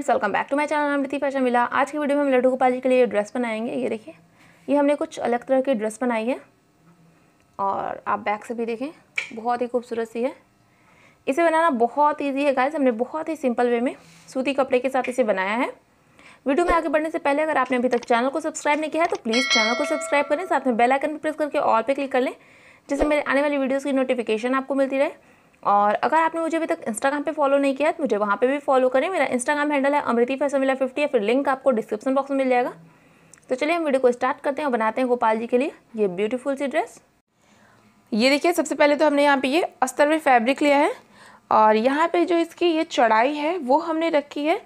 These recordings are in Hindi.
friends welcome back to my channel नाम फैशन मिला आज की वीडियो में हम लड्डू गोपाल जी के लिए ड्रेस बनाएंगे ये देखिए ये हमने कुछ अलग तरह की ड्रेस बनाई है और आप बैक से भी देखें बहुत ही खूबसूरत सी है इसे बनाना बहुत ईजी है गाइस हमने बहुत ही सिंपल वे में सूती कपड़े के साथ इसे बनाया है वीडियो में आगे बढ़ने से पहले अगर आपने अभी तक चैनल को सब्सक्राइब नहीं किया है तो प्लीज़ चैनल को सब्सक्राइब करें साथ में बेलाइकन भी प्रेस करके और पे क्लिक कर लें जिससे मेरे आने वाली वीडियोज़ की नोटिफिकेशन आपको मिलती रहे और अगर आपने मुझे अभी तक इंस्टाग्राम पे फॉलो नहीं किया है तो मुझे वहाँ पे भी फॉलो करें मेरा इंस्टाग्राम हैंडल है अमृति फैसल मिला फिफ्टी या फिर लिंक आपको डिस्क्रिप्शन बॉक्स में मिल जाएगा तो चलिए हम वीडियो को स्टार्ट करते हैं और बनाते हैं गोपाल जी के लिए ये ब्यूटीफुल सी ड्रेस ये देखिए सबसे पहले तो हमने यहाँ पर ये अस्तर में फैब्रिक लिया है और यहाँ पर जो इसकी ये चौड़ाई है वो हमने रखी है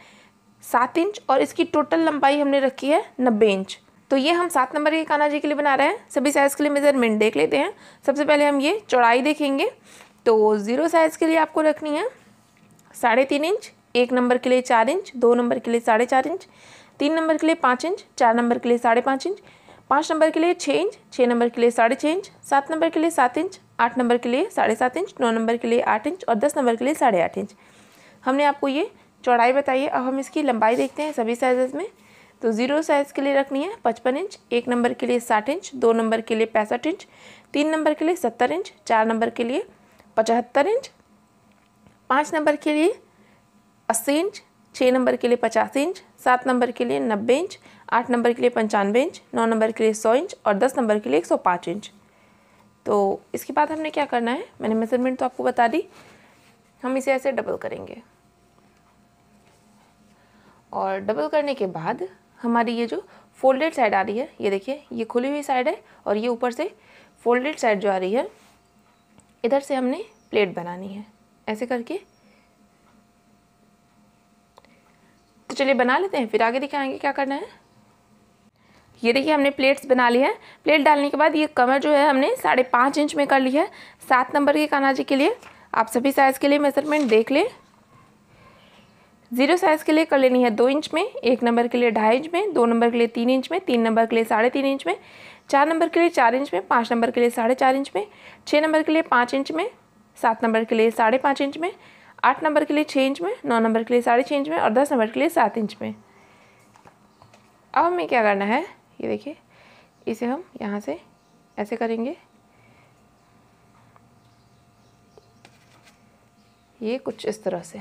सात इंच और इसकी टोटल लंबाई हमने रखी है नब्बे इंच तो ये हम सात नंबर के कान्हा जी के लिए बना रहे हैं सभी साइज़ के लिए मेज़रमेंट देख लेते हैं सबसे पहले हम ये चौड़ाई देखेंगे तो ज़ीरो साइज़ के लिए आपको रखनी है साढ़े तीन इंच एक नंबर के लिए चार इंच दो नंबर के लिए साढ़े चार इंच तीन नंबर के लिए पाँच इंच चार नंबर के लिए साढ़े पाँच इंच पाँच नंबर के लिए छः इंच छः नंबर के लिए साढ़े छः इंच सात नंबर के लिए सात इंच आठ नंबर के लिए साढ़े सात इंच नौ नंबर के लिए आठ इंच और दस नंबर के लिए साढ़े आठ इंच हमने आपको ये चौड़ाई बताई है अब हम इसकी लंबाई देखते हैं सभी साइज़ में तो ज़ीरो साइज़ के लिए रखनी है पचपन इंच एक नंबर के लिए साठ इंच दो नंबर के लिए पैंसठ इंच तीन नंबर के लिए सत्तर इंच चार नंबर के लिए पचहत्तर इंच पाँच नंबर के लिए अस्सी इंच छः नंबर के लिए पचास इंच सात नंबर के लिए नब्बे इंच आठ नंबर के लिए पंचानवे इंच नौ नंबर के लिए सौ इंच और दस नंबर के लिए एक सौ पाँच इंच तो इसके बाद हमने क्या करना है मैंने मेजरमेंट तो आपको बता दी हम इसे ऐसे डबल करेंगे और डबल करने के बाद हमारी ये जो फोल्डेड साइड आ रही है ये देखिए ये खुली हुई साइड है और ये ऊपर से फोल्डेड साइड जो आ रही है इधर से हमने प्लेट बनानी है ऐसे करके तो चलिए बना लेते हैं फिर आगे दिखाएंगे क्या करना है ये देखिए हमने प्लेट्स बना ली है प्लेट डालने के बाद ये कमर जो है हमने साढ़े पाँच इंच में कर ली है सात नंबर के कानाजी के लिए आप सभी साइज़ के लिए मेजरमेंट देख लें जीरो साइज़ के लिए कर लेनी है दो इंच में एक नंबर के लिए ढाई इंच में दो नंबर के लिए तीन इंच में तीन नंबर के लिए साढ़े तीन इंच में चार नंबर के लिए चार इंच में पाँच नंबर के लिए साढ़े चार इंच में छः नंबर के लिए पाँच इंच में सात नंबर के लिए साढ़े पाँच इंच में आठ नंबर के लिए छः इंच में नौ नंबर के लिए साढ़े छः इंच में और दस नंबर के लिए सात इंच में अब हमें क्या करना है ये देखिए इसे हम यहाँ से ऐसे करेंगे ये कुछ इस तरह से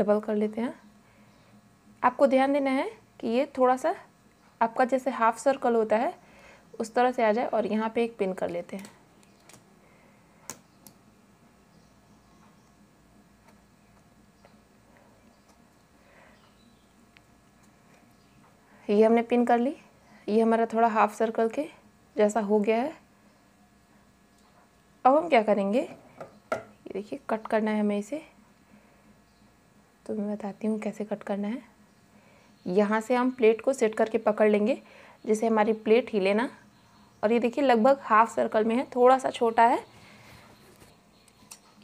डबल कर लेते हैं आपको ध्यान देना है कि ये थोड़ा सा आपका जैसे हाफ सर्कल होता है उस तरह से आ जाए और यहाँ पे एक पिन कर लेते हैं ये हमने पिन कर ली ये हमारा थोड़ा हाफ सर्कल के जैसा हो गया है अब हम क्या करेंगे ये देखिए कट करना है हमें इसे तो मैं बताती हूँ कैसे कट करना है यहाँ से हम प्लेट को सेट करके पकड़ लेंगे जिसे हमारी प्लेट हिले ना और ये देखिए लगभग हाफ सर्कल में है थोड़ा सा छोटा है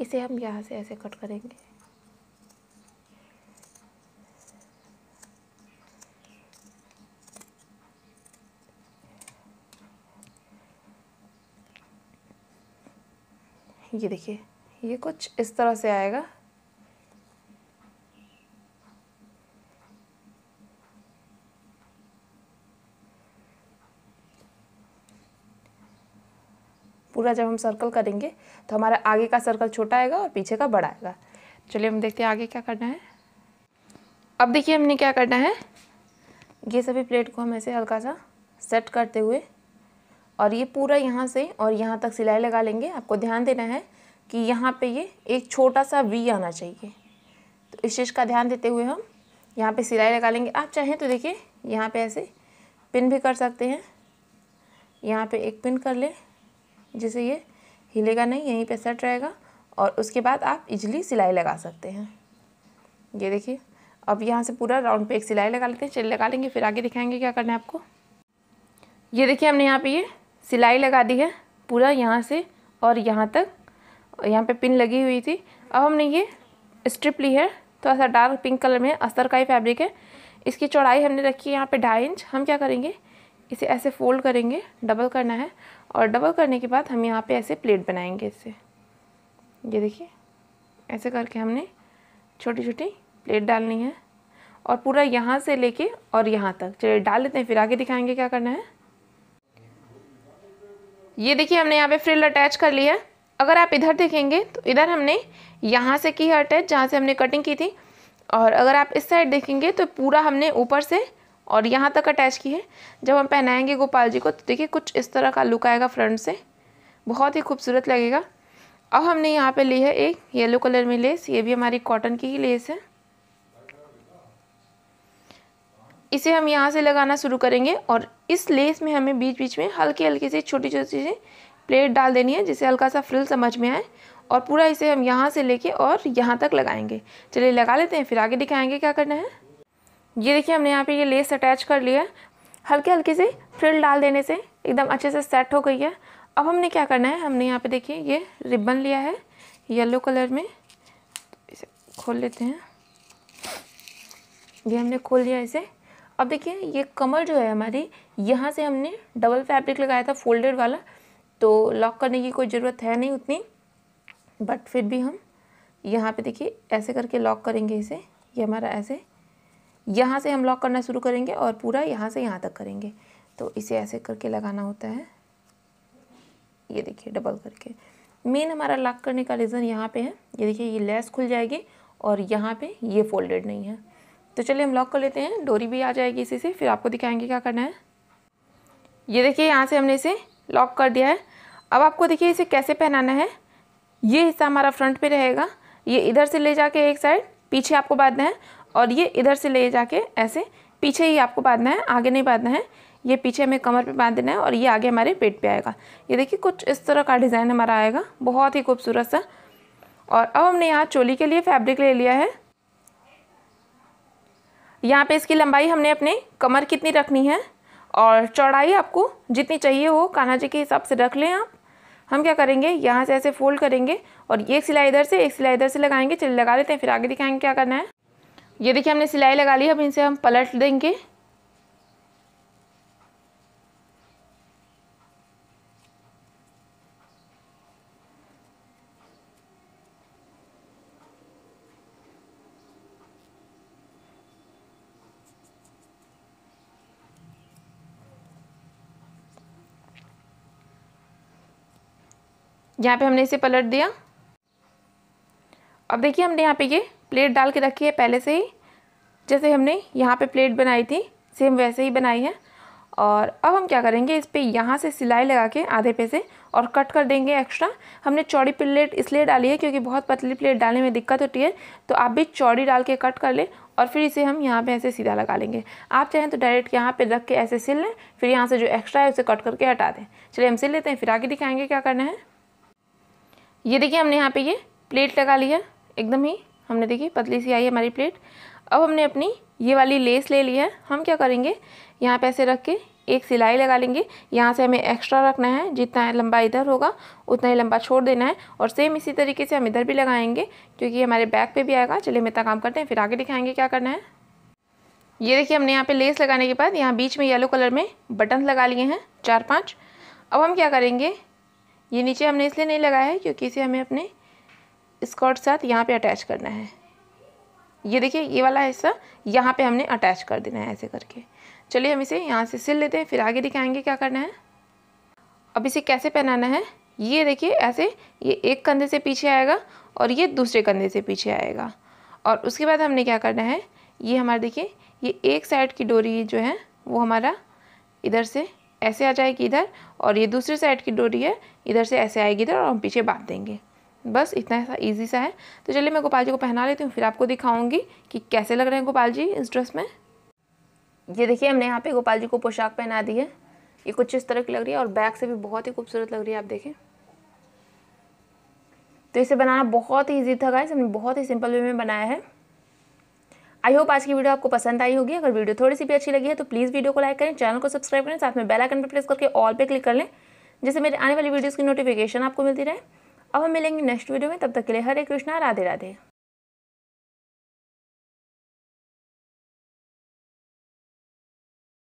इसे हम यहाँ से ऐसे कट करेंगे ये देखिए ये कुछ इस तरह से आएगा पूरा जब हम सर्कल करेंगे तो हमारा आगे का सर्कल छोटा आएगा और पीछे का बड़ा आएगा चलिए हम देखते हैं आगे क्या करना है अब देखिए हमने क्या करना है ये सभी प्लेट को हम ऐसे हल्का सा सेट करते हुए और ये पूरा यहाँ से और यहाँ तक सिलाई लगा लेंगे आपको ध्यान देना है कि यहाँ पे ये एक छोटा सा वी आना चाहिए तो इस चीज़ का ध्यान देते हुए हम यहाँ पे सिलाई लगा लेंगे आप चाहें तो देखिए यहाँ पे ऐसे पिन भी कर सकते हैं यहाँ पे एक पिन कर लें जैसे ये हिलेगा नहीं यहीं पे सेट रहेगा और उसके बाद आप इजली सिलाई लगा सकते हैं ये देखिए अब यहाँ से पूरा राउंड पे एक सिलाई लगा लेते हैं चलिए लगा लेंगे फिर आगे दिखाएंगे क्या करना है आपको ये देखिए हमने यहाँ पे ये सिलाई लगा दी है पूरा यहाँ से और यहाँ तक यहाँ पे पिन लगी हुई थी अब हमने ये स्ट्रिप ली है थोड़ा तो सा डार्क पिंक कलर में अस्तर का ही फैब्रिक है इसकी चौड़ाई हमने रखी है यहाँ पर ढाई इंच हम क्या करेंगे इसे ऐसे फोल्ड करेंगे डबल करना है और डबल करने के बाद हम यहाँ पे ऐसे प्लेट बनाएंगे इसे ये देखिए ऐसे करके हमने छोटी छोटी प्लेट डालनी है और पूरा यहाँ से लेके और यहाँ तक चलिए डाल लेते हैं फिर आगे दिखाएंगे क्या करना है ये देखिए हमने यहाँ पे फ्रिल अटैच कर लिया है अगर आप इधर देखेंगे तो इधर हमने यहाँ से की है अटैच जहाँ से हमने कटिंग की थी और अगर आप इस साइड देखेंगे तो पूरा हमने ऊपर से और यहाँ तक अटैच की है जब हम पहनाएंगे गोपाल जी को तो देखिए कुछ इस तरह का लुक आएगा फ्रंट से बहुत ही खूबसूरत लगेगा अब हमने यहाँ पे ली है एक येलो कलर में लेस ये भी हमारी कॉटन की ही लेस है इसे हम यहाँ से लगाना शुरू करेंगे और इस लेस में हमें बीच बीच में हल्की हल्की सी छोटी छोटी सी प्लेट डाल देनी है जिसे हल्का सा फ्रिल समझ में आए और पूरा इसे हम यहाँ से लेके और यहाँ तक लगाएंगे चलिए लगा लेते हैं फिर आगे दिखाएंगे क्या करना है ये देखिए हमने यहाँ पे ये लेस अटैच कर लिया है हल्के हल्के से फ्रिल डाल देने से एकदम अच्छे से सेट हो गई है अब हमने क्या करना है हमने यहाँ पे देखिए ये रिबन लिया है येलो कलर में इसे खोल लेते हैं ये हमने खोल लिया इसे अब देखिए ये कमर जो है हमारी यहाँ से हमने डबल फैब्रिक लगाया था फोल्डेड वाला तो लॉक करने की कोई ज़रूरत है नहीं उतनी बट फिर भी हम यहाँ पे देखिए ऐसे करके लॉक करेंगे इसे ये हमारा ऐसे यहाँ से हम लॉक करना शुरू करेंगे और पूरा यहाँ से यहाँ तक करेंगे तो इसे ऐसे करके लगाना होता है ये देखिए डबल करके मेन हमारा लॉक करने का रीज़न यहाँ पे है ये देखिए ये लेस खुल जाएगी और यहाँ पे ये फोल्डेड नहीं है तो चलिए हम लॉक कर लेते हैं डोरी भी आ जाएगी इसी से फिर आपको दिखाएंगे क्या करना है ये देखिए यहाँ से हमने इसे लॉक कर दिया है अब आपको देखिए इसे कैसे पहनाना है ये हिस्सा हमारा फ्रंट पर रहेगा ये इधर से ले जाके एक साइड पीछे आपको बांधना है और ये इधर से ले जाके ऐसे पीछे ही आपको बांधना है आगे नहीं बांधना है ये पीछे हमें कमर पे बांध देना है और ये आगे हमारे पेट पे आएगा ये देखिए कुछ इस तरह का डिज़ाइन हमारा आएगा बहुत ही खूबसूरत सा और अब हमने यहाँ चोली के लिए फैब्रिक ले लिया है यहाँ पे इसकी लंबाई हमने अपने कमर कितनी रखनी है और चौड़ाई आपको जितनी चाहिए हो कान्हा जी के हिसाब से रख लें आप हम क्या करेंगे यहाँ से ऐसे फोल्ड करेंगे और एक सिलाई इधर से एक सिलाई इधर से लगाएंगे चलिए लगा लेते हैं फिर आगे दिखाएंगे क्या करना है ये देखिए हमने सिलाई लगा ली अब इनसे हम पलट देंगे यहाँ पे हमने इसे पलट दिया अब देखिए हमने यहाँ पे ये प्लेट डाल के रखी है पहले से ही जैसे हमने यहाँ पे प्लेट बनाई थी सेम वैसे ही बनाई है और अब हम क्या करेंगे इस पर यहाँ से सिलाई लगा के आधे पे से और कट कर देंगे एक्स्ट्रा हमने चौड़ी प्लेट इसलिए डाली है क्योंकि बहुत पतली प्लेट डालने में दिक्कत होती है तो आप भी चौड़ी डाल के कट कर लें और फिर इसे हम यहाँ पे ऐसे सीधा लगा लेंगे आप चाहें तो डायरेक्ट यहाँ पे रख के ऐसे सिल लें फिर यहाँ से जो एक्स्ट्रा है उसे कट करके हटा दें चलिए हम सिल लेते हैं फिर आगे दिखाएँगे क्या करना है ये देखिए हमने यहाँ पर ये प्लेट लगा लिया एकदम ही हमने देखी पतली सी आई है हमारी प्लेट अब हमने अपनी ये वाली लेस ले ली है हम क्या करेंगे यहाँ पे ऐसे रख के एक सिलाई लगा लेंगे यहाँ से हमें एक्स्ट्रा रखना है जितना लंबा इधर होगा उतना ही लंबा छोड़ देना है और सेम इसी तरीके से हम इधर भी लगाएंगे क्योंकि हमारे बैक पे भी आएगा चलिए हम इतना काम करते हैं फिर आगे दिखाएंगे क्या करना है ये देखिए हमने यहाँ पे लेस लगाने के बाद यहाँ बीच में येलो कलर में बटन लगा लिए हैं चार पाँच अब हम क्या करेंगे ये नीचे हमने इसलिए नहीं लगाया है क्योंकि इसे हमें अपने स्कर्ट साथ यहाँ पे अटैच करना है ये देखिए ये वाला हिस्सा यहाँ पे हमने अटैच कर देना है ऐसे करके चलिए हम इसे यहाँ से सिल लेते हैं फिर आगे दिखाएंगे क्या करना है अब इसे कैसे पहनाना है ये देखिए ऐसे ये एक कंधे से पीछे आएगा और ये दूसरे कंधे से पीछे आएगा और उसके बाद हमने क्या करना है ये हमारा देखिए ये एक साइड की डोरी जो है वो हमारा इधर से ऐसे आ जाएगी इधर और ये दूसरी साइड की डोरी है इधर से ऐसे आएगी इधर और हम पीछे बांध देंगे बस इतना ऐसा ईजी सा है तो चलिए मैं गोपाल जी को पहना लेती हूँ फिर आपको दिखाऊंगी कि कैसे लग रहे हैं गोपाल जी इस ड्रेस में ये देखिए हमने यहाँ पे गोपाल जी को पोशाक पहना दी है ये कुछ इस तरह की लग रही है और बैक से भी बहुत ही खूबसूरत लग रही है आप देखें तो इसे बनाना बहुत ही ईजी था गाइस हमने बहुत ही सिंपल वे में बनाया है आई होप आज की वीडियो आपको पसंद आई होगी अगर वीडियो थोड़ी सी भी अच्छी लगी है तो प्लीज़ वीडियो को लाइक करें चैनल को सब्सक्राइब करें साथ में बेल आइकन पर प्रेस करके ऑल पे क्लिक कर लें जिससे मेरे आने वाली वीडियोज़ की नोटिफिकेशन आपको मिलती रहे अब हम मिलेंगे नेक्स्ट वीडियो में तब तक के लिए हरे कृष्णा राधे राधे